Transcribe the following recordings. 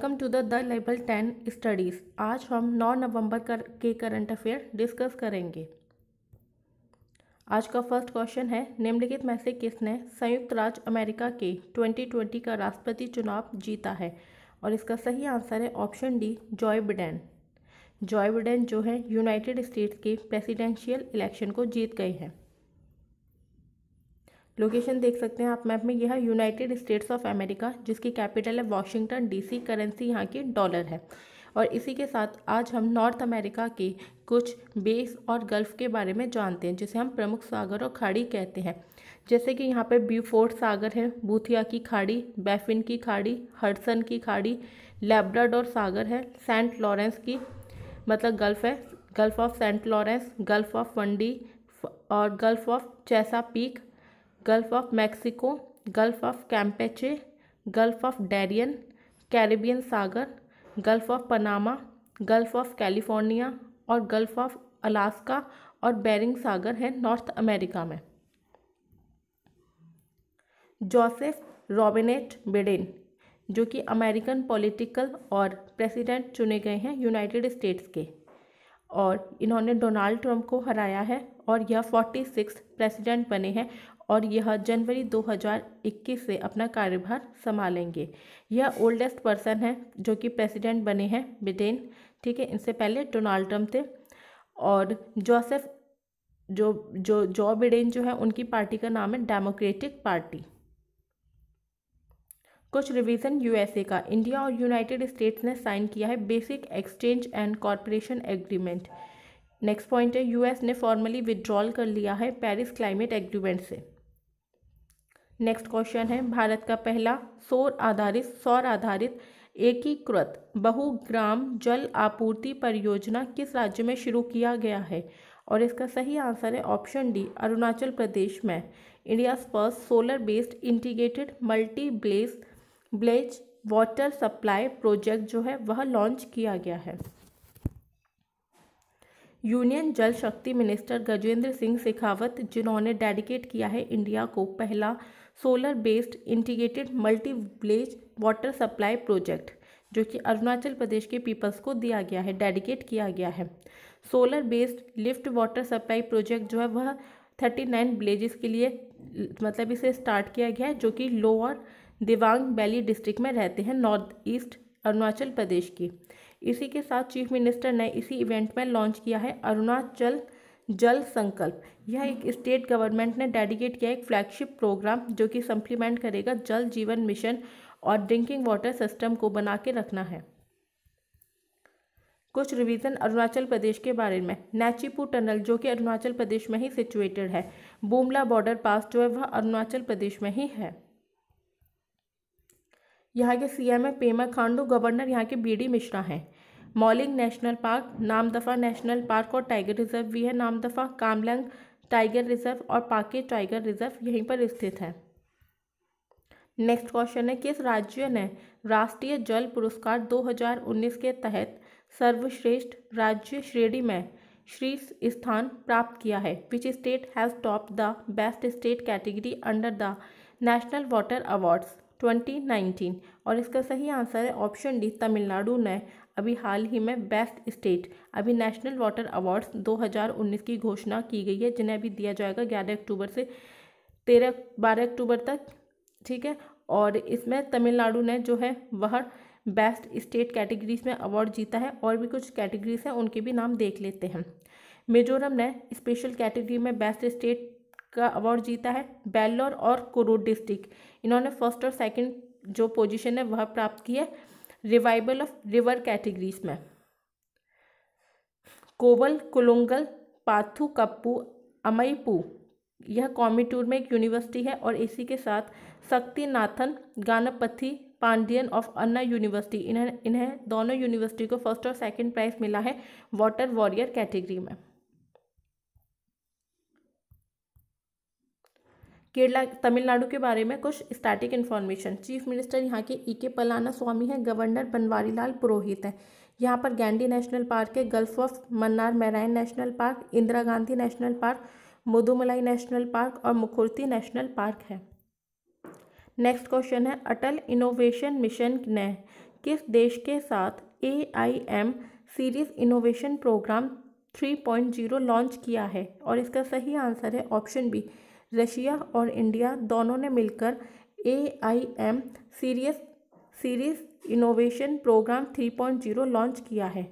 welcome to the the level ten studies आज हम 9 नवंबर कर के करंट अफेयर डिस्कस करेंगे आज का फर्स्ट क्वेश्चन है निम्नलिखित में से किसने संयुक्त राज्य अमेरिका के 2020 का राष्ट्रपति चुनाव जीता है और इसका सही आंसर है option D Joe Biden Joe Biden जो है यूनाइटेड स्टेट्स के प्रेसिडेंशियल इलेक्शन को जीत गए हैं लोकेशन देख सकते हैं आप मैप में यह यूनाइटेड स्टेट्स ऑफ अमेरिका जिसकी कैपिटल है वाशिंगटन डीसी करेंसी यहाँ की डॉलर है और इसी के साथ आज हम नॉर्थ अमेरिका के कुछ बेस और गल्फ़ के बारे में जानते हैं जिसे हम प्रमुख सागर और खाड़ी कहते हैं जैसे कि यहाँ पर ब्यूफोर्ट सागर है बूथिया की खाड़ी बैफिन की खाड़ी हडसन की खाड़ी और सागर है सेंट लॉरेंस की मतलब गल्फ़ है gulf of Saint Lawrence gulf of वंडी और gulf of Chesapeake gulf of Mexico gulf of Campeche gulf of Darien Caribbean सागर gulf of Panama gulf of California और गल्फ ऑफ अलास्का और Bering सागर है North America में Joseph Robinette Biden जो कि अमेरिकन पॉलिटिकल और president चुने गए हैं यूनाइटेड स्टेट्स के और इन्होंने डोनाल्ड ट्रंप को हराया है और यह फोर्टी सिक्स प्रेसिडेंट बने हैं और यह जनवरी 2021 से अपना कार्यभार संभालेंगे यह ओल्डेस्ट पर्सन है जो कि प्रेसिडेंट बने हैं ब्रिटेन ठीक है इनसे पहले डोनाल्ड ट्रम्प थे और जोसेफ जो जो जॉ बिडेन जो है उनकी पार्टी का नाम है डेमोक्रेटिक पार्टी कुछ रिवीजन यूएसए का इंडिया और यूनाइटेड स्टेट्स ने साइन किया है basic exchange and corporation agreement next point है यूएस ने फॉर्मली विड्रॉल कर लिया है पेरिस क्लाइमेट एग्रीमेंट से नेक्स्ट क्वेश्चन है भारत का पहला सौर आधारित सौर आधारित एकीकृत बहुग्राम जल आपूर्ति परियोजना किस राज्य में शुरू किया गया है और इसका सही आंसर है ऑप्शन डी अरुणाचल प्रदेश में India first solar based integrated multi blaze blaze water supply project जो है वह लॉन्च किया गया है यूनियन जल शक्ति मिनिस्टर गजेंद्र सिंह शेखावत जिन्होंने डेडिकेट किया है इंडिया को पहला solar based integrated multi village water supply project जो कि अरुणाचल प्रदेश के पीपल्स को दिया गया है डेडिकेट किया गया है solar based lift water supply project जो है वह थर्टी नाइन विलेजेस के लिए मतलब इसे स्टार्ट किया गया है जो कि लोअर दिवांग वैली डिस्ट्रिक्ट में रहते हैं नॉर्थ ईस्ट अरुणाचल प्रदेश की इसी के साथ चीफ मिनिस्टर ने इसी इवेंट में लॉन्च किया है अरुणाचल जल संकल्प यह एक स्टेट गवर्नमेंट ने डेडिकेट किया एक फ्लैगशिप प्रोग्राम जो कि सप्लीमेंट करेगा जल जीवन मिशन और ड्रिंकिंग वाटर सिस्टम को बना के रखना है कुछ रिवीजन अरुणाचल प्रदेश के बारे में नैचीपू टनल जो कि अरुणाचल प्रदेश में ही सिचुएटेड है बूमला बॉर्डर पास जो है वह अरुणाचल प्रदेश में ही है यहाँ के सीएम है पेमा खांडू गवर्नर यहाँ के बी डी मिश्रा हैं Mouling national park Namdapha national park और टाइगर रिजर्व भी है नामदफा कामलंग टाइगर रिजर्व और पाके टाइगर रिजर्व यहीं पर स्थित है नेक्स्ट क्वेश्चन है किस राज्य ने राष्ट्रीय जल पुरस्कार 2019 के तहत सर्वश्रेष्ठ राज्य श्रेणी में शीर्ष स्थान प्राप्त किया है which state has top the best state category under the national water awards 2019 और इसका सही आंसर है ऑप्शन डी तमिलनाडु ने अभी हाल ही में बेस्ट स्टेट अभी नेशनल वाटर अवार्ड्स 2019 की घोषणा की गई है जिन्हें अभी दिया जाएगा ग्यारह अक्टूबर से तेरह बारह अक्टूबर तक ठीक है और इसमें तमिलनाडु ने जो है वह बेस्ट स्टेट कैटेगरीज में अवार्ड जीता है और भी कुछ कैटेगरीज हैं उनके भी नाम देख लेते हैं मिजोरम ने स्पेशल कैटेगरी में बेस्ट स्टेट का अवार्ड जीता है बेल्लोर और कुरूर डिस्ट्रिक्ट इन्होंने फर्स्ट और सेकंड जो पोजीशन है वह प्राप्त की है रिवाइवल ऑफ रिवर कैटेगरीज में कोवल कुलुंगल पाथु कप्पू अमईपू यह कॉमिटूर में एक यूनिवर्सिटी है और इसी के साथ शक्तिनाथन गानपथी पांडियन ऑफ अन्ना यूनिवर्सिटी इन्हें इन्हें दोनों यूनिवर्सिटी को फर्स्ट और सेकंड प्राइज़ मिला है वाटर वॉरियर कैटेगरी में केरला तमिलनाडु के बारे में कुछ स्टैटिक इन्फॉर्मेशन चीफ मिनिस्टर यहाँ के ई के पलाना स्वामी हैं गवर्नर बनवारी लाल पुरोहित हैं यहाँ पर गैंडी नेशनल पार्क है gulf of Mannar marine national park Indira Gandhi national park Mudumalai national park और मुखुर्ती नेशनल पार्क है नेक्स्ट क्वेश्चन है अटल इनोवेशन मिशन ने किस देश के साथ A I M series innovation programme zero launch किया है और इसका सही आंसर है ऑप्शन बी रशिया और इंडिया दोनों ने मिलकर A I M serious series innovation programme 3.0 launch किया है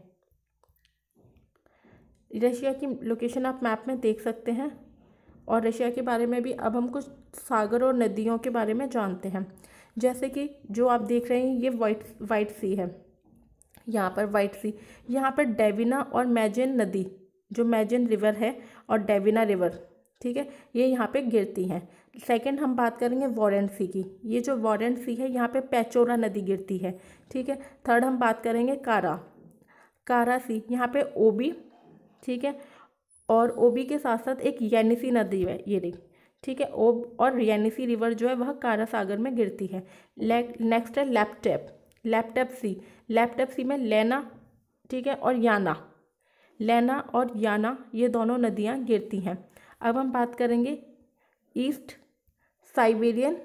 रशिया की लोकेशन आप मैप में देख सकते हैं और रशिया के बारे में भी अब हम कुछ सागर और नदियों के बारे में जानते हैं जैसे कि जो आप देख रहे हैं ये वाइट वाइट सी है यहाँ पर वाइट सी यहाँ पर डेविना और मैजिन नदी जो मैजिन रिवर है और डेविना रिवर ठीक है ये यहाँ पे गिरती हैं सेकंड हम बात करेंगे वॉरेंट सी की ये जो वॉरेंट सी है यहाँ पे पैचोरा नदी गिरती है ठीक है थर्ड हम बात करेंगे कारा कारा सी यहाँ पे ओबी ठीक है और ओबी के साथ साथ एक यानिसी नदी है ये देख ठीक है ओब और यानिसी रिवर जो है वह कारा सागर में गिरती है नेक्स्ट है लैपटेप लैपटैप सी लैपटेप सी में लेना ठीक है और याना लेना और याना ये दोनों नदियाँ गिरती हैं अब हम बात करेंगे ईस्ट साइबेरियन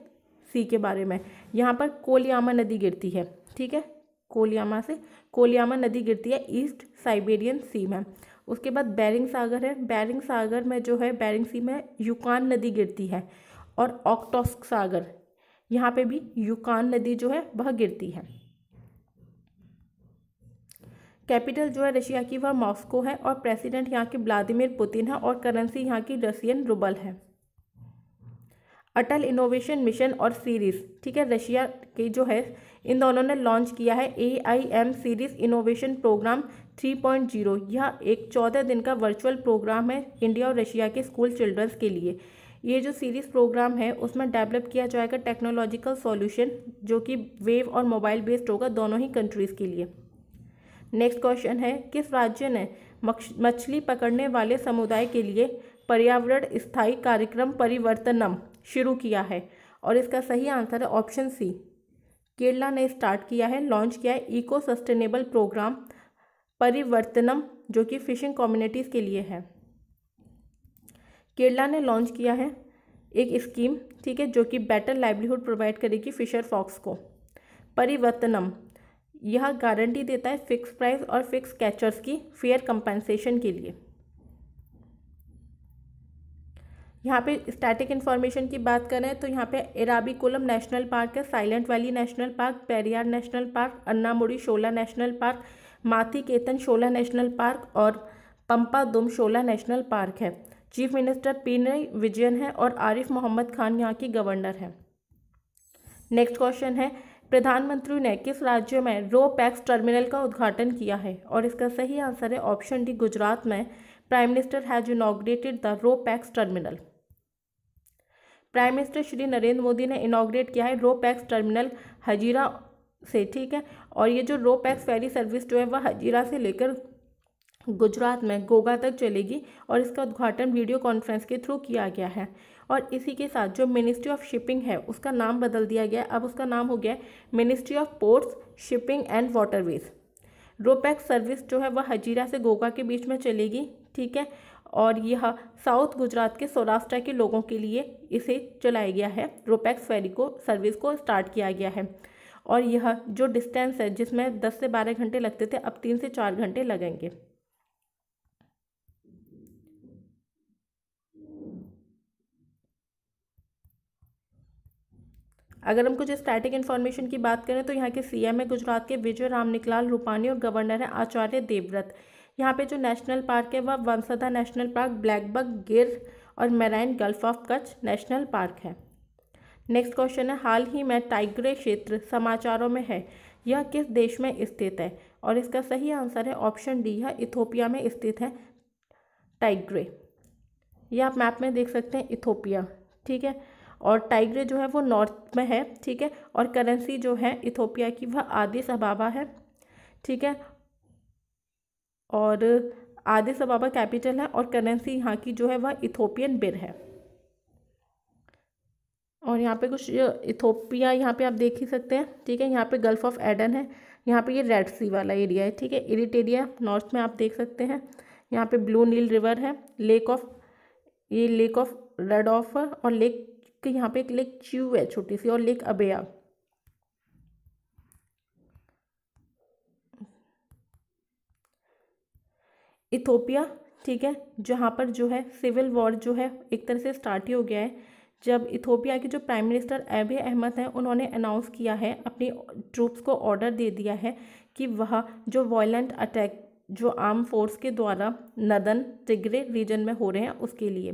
सी के बारे में यहाँ पर कोलियामा नदी गिरती है ठीक है कोलियामा से कोलियामा नदी गिरती है ईस्ट साइबेरियन सी में उसके बाद बैरिंग सागर है बैरिंग सागर में जो है बैरिंग सी में युकान नदी गिरती है और ऑक्टोस्क सागर यहाँ पे भी युकान नदी जो है वह गिरती है कैपिटल जो है रशिया की वह मॉस्को है और प्रेसिडेंट यहाँ के व्लादिमिर पुतिन है और करेंसी यहाँ की रसियन रूबल है अटल इनोवेशन मिशन और सीरीज़ ठीक है रशिया के जो है इन दोनों ने लॉन्च किया है A I M series innovation programme three point zero यह एक चौदह दिन का वर्चुअल प्रोग्राम है इंडिया और रशिया के स्कूल चिल्ड्रंस के लिए ये जो सीरीज़ प्रोग्राम है उसमें डेवलप किया जाएगा टेक्नोलॉजिकल सॉल्यूशन जो कि वेव और मोबाइल बेस्ड होगा दोनों ही कंट्रीज़ के लिए नेक्स्ट क्वेश्चन है किस राज्य ने मछली पकड़ने वाले समुदाय के लिए पर्यावरण स्थायी कार्यक्रम परिवर्तनम शुरू किया है और इसका सही आंसर है ऑप्शन सी केरला ने स्टार्ट किया है लॉन्च किया है इको सस्टेनेबल प्रोग्राम परिवर्तनम जो कि फिशिंग कम्युनिटीज़ के लिए है केरला ने लॉन्च किया है एक स्कीम ठीक है जो कि बेटर लाइवलीहुड प्रोवाइड करेगी फिशर फॉक्स को परिवर्तनम यह गारंटी देता है फिक्स प्राइस और फिक्स कैचर्स की फेयर कंपनसेशन के लिए यहाँ पे स्टैटिक इन्फॉर्मेशन की बात करें तो यहाँ पे एराबिकोलम नेशनल पार्क है silent valley national park Periyar national park Anamudi Shola national park Mathikettan Shola national park और Pampadum Shola national park है चीफ मिनिस्टर पीनई विजयन है और आरिफ मोहम्मद खान यहाँ की गवर्नर है नेक्स्ट क्वेश्चन है प्रधानमंत्री ने किस राज्य में रो पैक्स टर्मिनल का उद्घाटन किया है और इसका सही आंसर है ऑप्शन डी गुजरात में prime minister has inaugurated the ro pax terminal prime minister Shri Narendra Modi ने इनाग्रेट किया है रो पैक्स टर्मिनल हजीरा से ठीक है और ये जो रो पैक्स फेरी सर्विस जो है वह हजीरा से लेकर गुजरात में गोगा तक चलेगी और इसका उद्घाटन वीडियो कॉन्फ्रेंस के थ्रू किया गया है और इसी के साथ जो मिनिस्ट्री ऑफ शिपिंग है उसका नाम बदल दिया गया अब उसका नाम हो गया ministry of ports shipping and waterways ropax service जो है वह हजीरा से गोगा के बीच में चलेगी ठीक है और यह साउथ गुजरात के सौराष्ट्र के लोगों के लिए इसे चलाया गया है रोपैक्स फेरी को सर्विस को स्टार्ट किया गया है और यह जो डिस्टेंस है जिसमें 10 से 12 घंटे लगते थे अब तीन से चार घंटे लगेंगे अगर हम कुछ स्टैटिक इन्फॉर्मेशन की बात करें तो यहाँ के सीएम है गुजरात के विजय रामनिकलाल रूपानी और गवर्नर है आचार्य देवव्रत यहाँ पे जो नेशनल पार्क है वह वंसदा नेशनल पार्क ब्लैकबक गिर और marine gulf of Kutch national park है नेक्स्ट क्वेश्चन है हाल ही में टाइग्रे क्षेत्र समाचारों में है यह किस देश में स्थित है और इसका सही आंसर है ऑप्शन डी है इथोपिया में स्थित है टाइग्रे यह आप मैप में देख सकते हैं इथोपिया ठीक है और टाइग्रे जो है वो नॉर्थ में है ठीक है और करेंसी जो है इथोपिया की वह आदिस अबाबा है ठीक है और आदिस अबाबा कैपिटल है और करेंसी यहाँ की जो है वह इथोपियन बिर है और यहाँ पे कुछ इथोपिया यहाँ पे आप देख ही सकते हैं ठीक है यहाँ पे गल्फ़ ऑफ एडन है यहाँ पे ये रेड सी वाला एरिया है ठीक है इरिट एरिया नॉर्थ में आप देख सकते हैं यहाँ पे ब्लू नील रिवर है लेक ऑफ ये लेक ऑफ रेड ऑफ और लेक लेक यहाँ पे एक लेक च्यू है छोटी सी और लेक अबेया इथोपिया ठीक है जहाँ पर जो है सिविल वॉर जो है एक तरह से स्टार्ट ही हो गया है जब इथोपिया के जो प्राइम मिनिस्टर एबे अहमद हैं उन्होंने अनाउंस किया है अपनी ट्रूप्स को ऑर्डर दे दिया है कि वह जो वॉयलेंट अटैक जो आर्म फोर्स के द्वारा नदन टिगरे रीजन में हो रहे हैं उसके लिए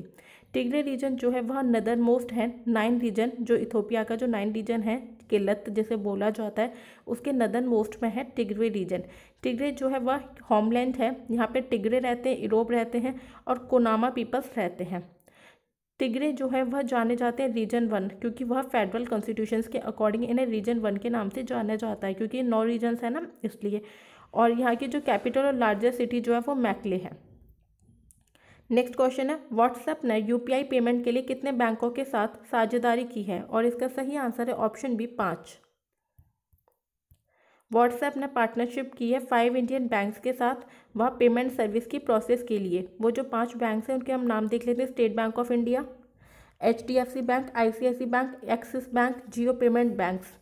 टिगरे रीजन जो है वह नदर मोस्ट है नाइन रीजन जो इथोपिया का जो नाइन रीजन है किल्लत जिसे बोला जाता है उसके नदर मोस्ट में है टिगरे रीजन टिगरे जो है वह होमलैंड है यहाँ पे टिगरे रहते हैं यूरोप रहते हैं और कोनामा पीपल्स रहते हैं टिगरे जो है वह जाने जाते हैं रीजन वन क्योंकि वह फेडरल कॉन्स्टिट्यूशन के अकॉर्डिंग इन्हें रीजन वन के नाम से जाना जाता है क्योंकि नौ रीजन्स है ना इसलिए और यहाँ की जो कैपिटल और लार्जेस्ट सिटी जो है वो मैकले है नेक्स्ट क्वेश्चन है व्हाट्सएप ने यूपीआई पेमेंट के लिए कितने बैंकों के साथ साझेदारी की है और इसका सही आंसर है ऑप्शन बी पाँच व्हाट्सएप ने पार्टनरशिप की है फाइव इंडियन बैंक्स के साथ वह पेमेंट सर्विस की प्रोसेस के लिए वो जो पांच बैंक्स हैं उनके हम नाम देख लेते हैं State Bank of India H D F C bank I C I C bank Axis bank Jio payment banks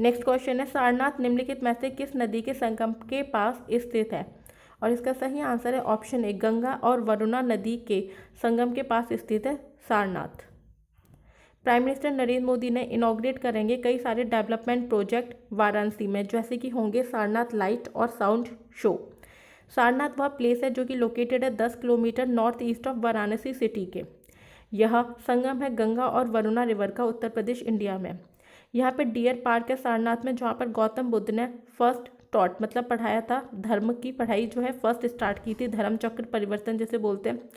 next question है सारनाथ निम्नलिखित में से किस नदी के संगम के पास स्थित है और इसका सही आंसर है ऑप्शन ए गंगा और वरुणा नदी के संगम के पास स्थित है सारनाथ प्राइम मिनिस्टर नरेंद्र मोदी ने इनाग्रेट करेंगे कई सारे डेवलपमेंट प्रोजेक्ट वाराणसी में जैसे कि होंगे सारनाथ लाइट और साउंड शो सारनाथ वह प्लेस है जो कि लोकेटेड है दस kilometre north east of Varanasi city के यह संगम है गंगा और वरुणा रिवर का उत्तर प्रदेश इंडिया में यहाँ पर डियर पार्क है सारनाथ में जहाँ पर गौतम बुद्ध ने फर्स्ट टॉट मतलब पढ़ाया था धर्म की पढ़ाई जो है फर्स्ट स्टार्ट की थी धर्म चक्र परिवर्तन जैसे बोलते हैं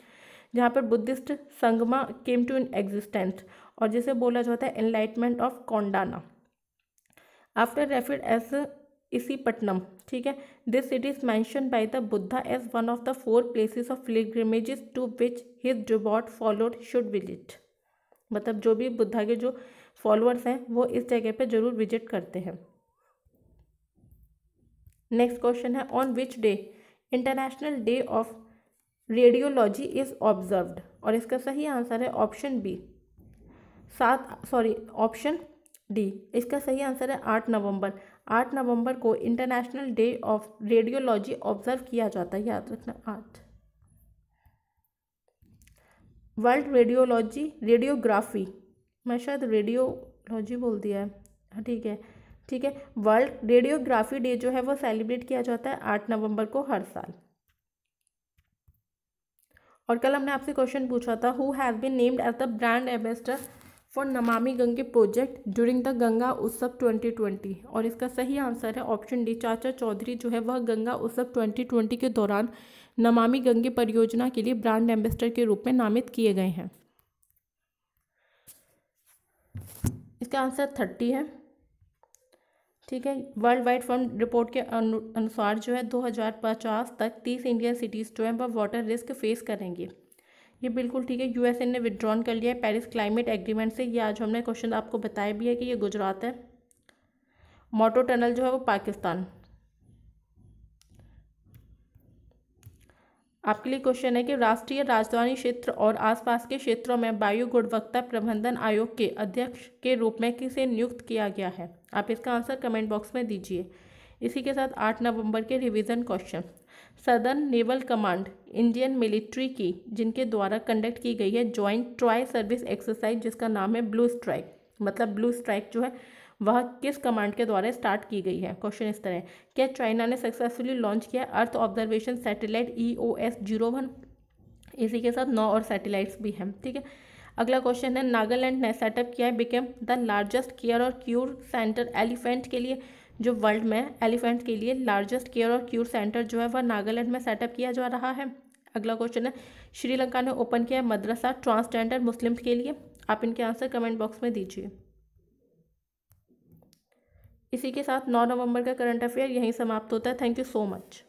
जहाँ पर Buddhist sangha came to in existence और जिसे बोला जाता है एनलाइटमेंट ऑफ कौंडाना आफ्टर रेफिड एस इसी पटनम ठीक है this city is mention by the Buddha as one of the four places of pilgrimages to which his डिबॉट फॉलोड शुड विजिट मतलब जो भी बुद्धा के जो फॉलोअर्स हैं वो इस जगह पे जरूर विजिट करते हैं नेक्स्ट क्वेश्चन है on which day international day of radiology is observed और इसका सही आंसर है ऑप्शन बी सात सॉरी ऑप्शन डी इसका सही आंसर है आठ नवंबर आठ नवंबर को international day of radiology observe किया जाता है याद रखना आठ वर्ल्ड रेडियोलॉजी रेडियोग्राफी मैं शायद रेडियोलॉजी बोल दिया है हाँ, ठीक है ठीक है वर्ल्ड रेडियोग्राफी डे जो है वो सेलिब्रेट किया जाता है आठ नवंबर को हर साल और कल हमने आपसे क्वेश्चन पूछा था who has been named as the brand ambassador for Namami Gange project during the Ganga Utsav 2020 और इसका सही आंसर है ऑप्शन डी चाचा चौधरी जो है वह गंगा उत्सव 2020 के दौरान नमामि गंगे परियोजना के लिए ब्रांड एम्बेसडर के रूप में नामित किए गए हैं इसका आंसर थर्टी है ठीक है वर्ल्ड वाइड फंड रिपोर्ट के अनुसार जो है 2050 तक 30 इंडियन सिटीज़ जो है वह वाटर रिस्क फेस करेंगे ये बिल्कुल ठीक है यूएसए ने विड्रॉन कर लिया है पेरिस क्लाइमेट एग्रीमेंट से ये आज हमने क्वेश्चन आपको बताया भी है कि ये गुजरात है मोटो टनल जो है वो पाकिस्तान आपके लिए क्वेश्चन है कि राष्ट्रीय राजधानी क्षेत्र और आसपास के क्षेत्रों में वायु गुणवत्ता प्रबंधन आयोग के अध्यक्ष के रूप में किसे नियुक्त किया गया है आप इसका आंसर कमेंट बॉक्स में दीजिए इसी के साथ आठ नवंबर के revision question southern naval command Indian military की जिनके द्वारा कंडक्ट की गई है ज्वाइंट ट्राई सर्विस एक्सरसाइज जिसका नाम है ब्लू स्ट्राइक मतलब ब्लू स्ट्राइक जो है वह किस कमांड के द्वारा स्टार्ट की गई है क्वेश्चन इस तरह क्या चाइना ने सक्सेसफुली लॉन्च किया earth observation satellite E O S zero one इसी के साथ नौ और सैटेलाइट्स भी हैं ठीक है अगला क्वेश्चन है नागालैंड ने सेटअप किया है बिकेम द लार्जेस्ट केयर और क्यूर सेंटर एलिफेंट के लिए जो वर्ल्ड में एलिफेंट के लिए लार्जेस्ट केयर और क्यूर सेंटर जो है वह नागालैंड में सेटअप किया जा रहा है अगला क्वेश्चन है श्रीलंका ने ओपन किया मदरसा ट्रांसजेंडर मुस्लिम्स के लिए आप इनके आंसर कमेंट बॉक्स में दीजिए इसी के साथ नौ नवंबर का करंट अफेयर यहीं समाप्त होता है थैंक यू सो मच